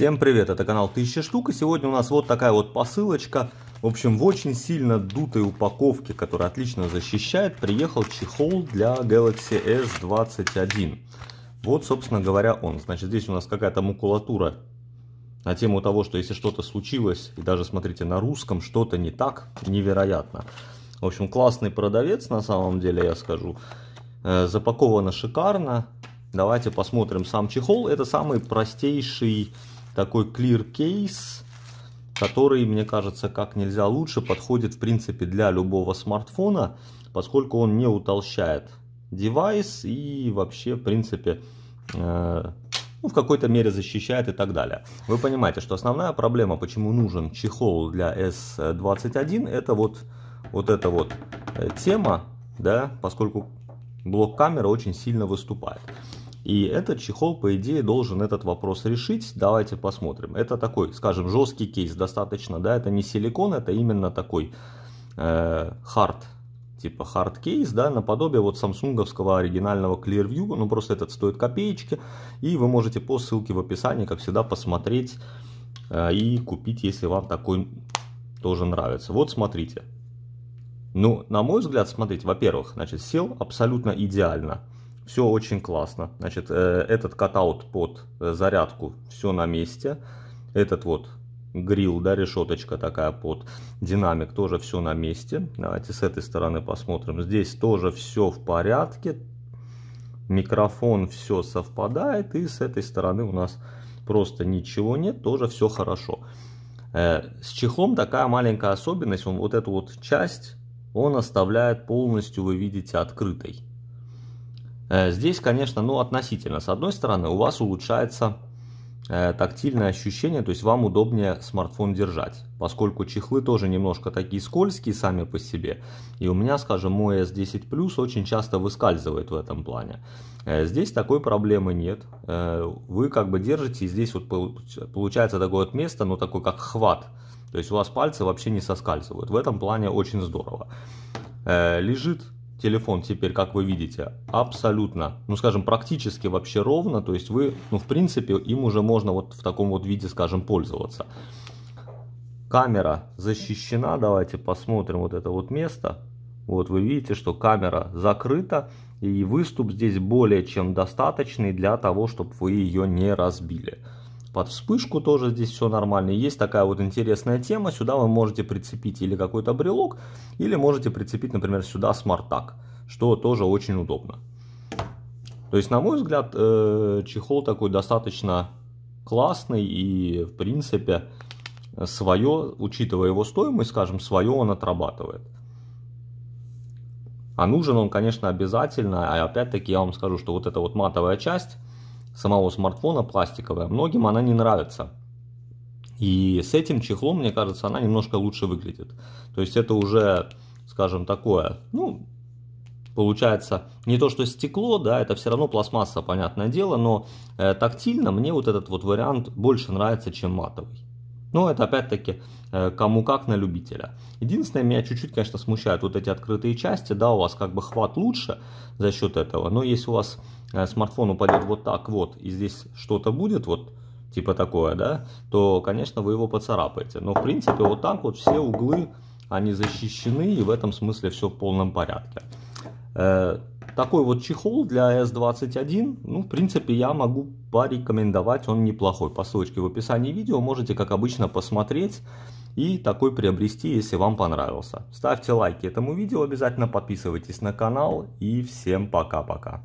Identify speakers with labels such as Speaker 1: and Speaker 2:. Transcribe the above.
Speaker 1: Всем привет, это канал 1000 штук, и сегодня у нас вот такая вот посылочка. В общем, в очень сильно дутой упаковке, которая отлично защищает, приехал чехол для Galaxy S21. Вот, собственно говоря, он. Значит, здесь у нас какая-то макулатура на тему того, что если что-то случилось, и даже, смотрите, на русском что-то не так, невероятно. В общем, классный продавец, на самом деле, я скажу. Э, запаковано шикарно. Давайте посмотрим сам чехол. Это самый простейший такой clear case, который, мне кажется, как нельзя лучше подходит, в принципе, для любого смартфона, поскольку он не утолщает девайс и вообще, в принципе, э, ну, в какой-то мере защищает и так далее. Вы понимаете, что основная проблема, почему нужен чехол для S21, это вот, вот эта вот э, тема, да, поскольку блок камеры очень сильно выступает. И этот чехол, по идее, должен этот вопрос решить. Давайте посмотрим. Это такой, скажем, жесткий кейс достаточно, да, это не силикон, это именно такой э, hard типа hard case, да, наподобие вот самсунговского оригинального Clearview, ну просто этот стоит копеечки, и вы можете по ссылке в описании, как всегда, посмотреть э, и купить, если вам такой тоже нравится. Вот смотрите. Ну, на мой взгляд, смотрите, во-первых, значит, сел абсолютно идеально все очень классно. Значит, э, этот катаут под э, зарядку, все на месте. Этот вот грил, да, решеточка такая под динамик, тоже все на месте. Давайте с этой стороны посмотрим. Здесь тоже все в порядке. Микрофон все совпадает. И с этой стороны у нас просто ничего нет, тоже все хорошо. Э, с чехлом такая маленькая особенность. Он вот эту вот часть он оставляет полностью, вы видите, открытой. Э, здесь, конечно, ну, относительно. С одной стороны, у вас улучшается э, тактильное ощущение, то есть вам удобнее смартфон держать, поскольку чехлы тоже немножко такие скользкие сами по себе, и у меня, скажем, мой S10 Plus очень часто выскальзывает в этом плане. Э, здесь такой проблемы нет, вы как бы держите, и здесь вот получается такое вот место, ну такой как хват, то есть у вас пальцы вообще не соскальзывают, в этом плане очень здорово. Лежит телефон теперь, как вы видите, абсолютно, ну скажем, практически вообще ровно, то есть вы, ну в принципе, им уже можно вот в таком вот виде, скажем, пользоваться. Камера защищена, давайте посмотрим вот это вот место. Вот вы видите, что камера закрыта, и выступ здесь более чем достаточный для того, чтобы вы ее не разбили под вспышку тоже здесь все нормально. Есть такая вот интересная тема, сюда вы можете прицепить или какой-то брелок, или можете прицепить, например, сюда смарт так что тоже очень удобно. То есть, на мой взгляд, э, чехол такой достаточно классный и, в принципе, свое, учитывая его стоимость, скажем, свое он отрабатывает. А нужен он, конечно, обязательно. А опять-таки я вам скажу, что вот эта вот матовая часть, самого смартфона пластиковая, многим она не нравится. И с этим чехлом, мне кажется, она немножко лучше выглядит. То есть это уже, скажем, такое, ну, получается не то что стекло, да, это все равно пластмасса, понятное дело, но э, тактильно мне вот этот вот вариант больше нравится, чем матовый. Но ну, это опять-таки э, кому как на любителя. Единственное, меня чуть-чуть, конечно, смущают вот эти открытые части. Да, у вас как бы хват лучше за счет этого. Но если у вас э, смартфон упадет вот так вот, и здесь что-то будет, вот типа такое, да, то, конечно, вы его поцарапаете. Но, в принципе, вот так вот все углы, они защищены, и в этом смысле все в полном порядке. Э, такой вот чехол для S21, ну, в принципе, я могу порекомендовать, он неплохой. По ссылочке в описании видео можете, как обычно, посмотреть и такой приобрести, если вам понравился. Ставьте лайки этому видео обязательно, подписывайтесь на канал и всем пока-пока.